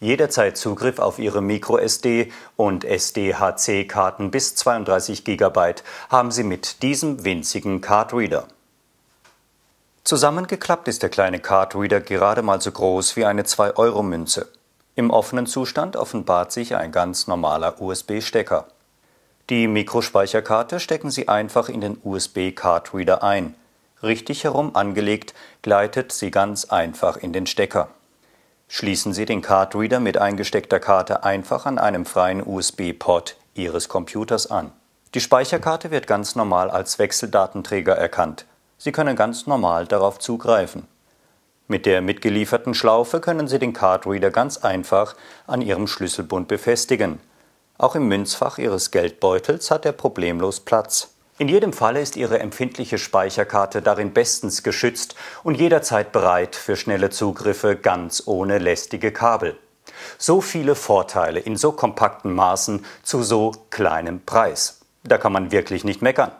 jederzeit Zugriff auf Ihre MicroSD und SDHC-Karten bis 32 GB haben Sie mit diesem winzigen Cardreader. Zusammengeklappt ist der kleine Cardreader gerade mal so groß wie eine 2-Euro-Münze. Im offenen Zustand offenbart sich ein ganz normaler USB-Stecker. Die Mikrospeicherkarte stecken Sie einfach in den usb cardreader ein. Richtig herum angelegt gleitet sie ganz einfach in den Stecker. Schließen Sie den Cardreader mit eingesteckter Karte einfach an einem freien USB-Port Ihres Computers an. Die Speicherkarte wird ganz normal als Wechseldatenträger erkannt. Sie können ganz normal darauf zugreifen. Mit der mitgelieferten Schlaufe können Sie den Cardreader ganz einfach an Ihrem Schlüsselbund befestigen. Auch im Münzfach Ihres Geldbeutels hat er problemlos Platz. In jedem Falle ist Ihre empfindliche Speicherkarte darin bestens geschützt und jederzeit bereit für schnelle Zugriffe ganz ohne lästige Kabel. So viele Vorteile in so kompakten Maßen zu so kleinem Preis. Da kann man wirklich nicht meckern.